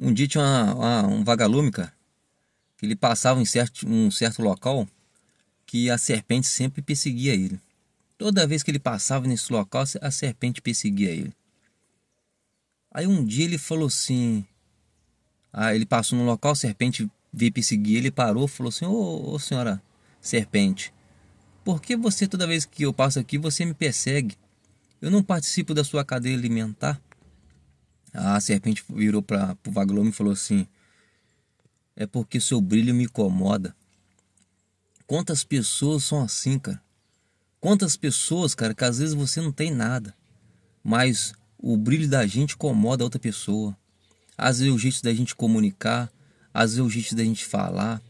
Um dia tinha uma, uma, um vagalume, cara, que ele passava em certo, um certo local que a serpente sempre perseguia ele. Toda vez que ele passava nesse local, a serpente perseguia ele. Aí um dia ele falou assim. Ah, ele passou num local, a serpente veio perseguir ele, parou falou assim: Ô senhora serpente, por que você, toda vez que eu passo aqui, você me persegue? Eu não participo da sua cadeia alimentar. A serpente virou para o Vaglomo e falou assim: É porque seu brilho me incomoda. Quantas pessoas são assim, cara? Quantas pessoas, cara, que às vezes você não tem nada, mas o brilho da gente incomoda a outra pessoa. Às vezes é o jeito da gente comunicar, às vezes é o jeito da gente falar,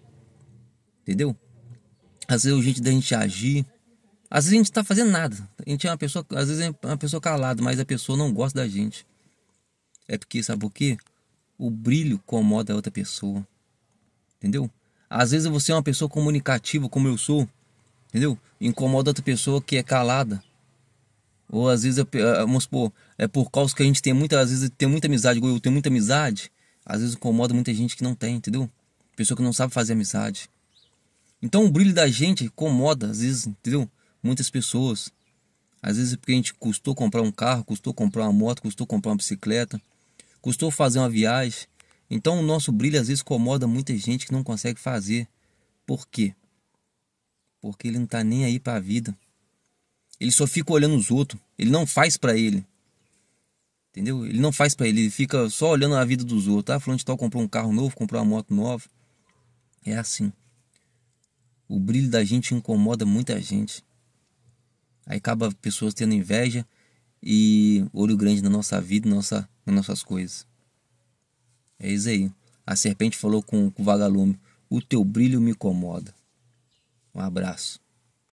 entendeu? Às vezes é o jeito da gente agir. Às vezes a gente está fazendo nada. A gente é uma pessoa, às vezes é uma pessoa calada, mas a pessoa não gosta da gente. É porque, sabe por quê? O brilho incomoda a outra pessoa. Entendeu? Às vezes você é uma pessoa comunicativa, como eu sou. Entendeu? Incomoda outra pessoa que é calada. Ou às vezes, ah, vamos supor, é por causa que a gente tem muita, às vezes tem muita amizade, igual eu tenho muita amizade, às vezes incomoda muita gente que não tem, entendeu? Pessoa que não sabe fazer amizade. Então o brilho da gente incomoda, às vezes, entendeu? Muitas pessoas. Às vezes é porque a gente custou comprar um carro, custou comprar uma moto, custou comprar uma bicicleta, custou fazer uma viagem. Então o nosso brilho às vezes incomoda muita gente que não consegue fazer. Por quê? Porque ele não está nem aí para a vida. Ele só fica olhando os outros. Ele não faz para ele. Entendeu? Ele não faz para ele, ele fica só olhando a vida dos outros. Ah, falando de tal comprou um carro novo, comprou uma moto nova. É assim. O brilho da gente incomoda muita gente. Aí acaba pessoas tendo inveja e olho grande na nossa vida, nossa nas nossas coisas. É isso aí. A serpente falou com, com o vagalume: O teu brilho me incomoda. Um abraço.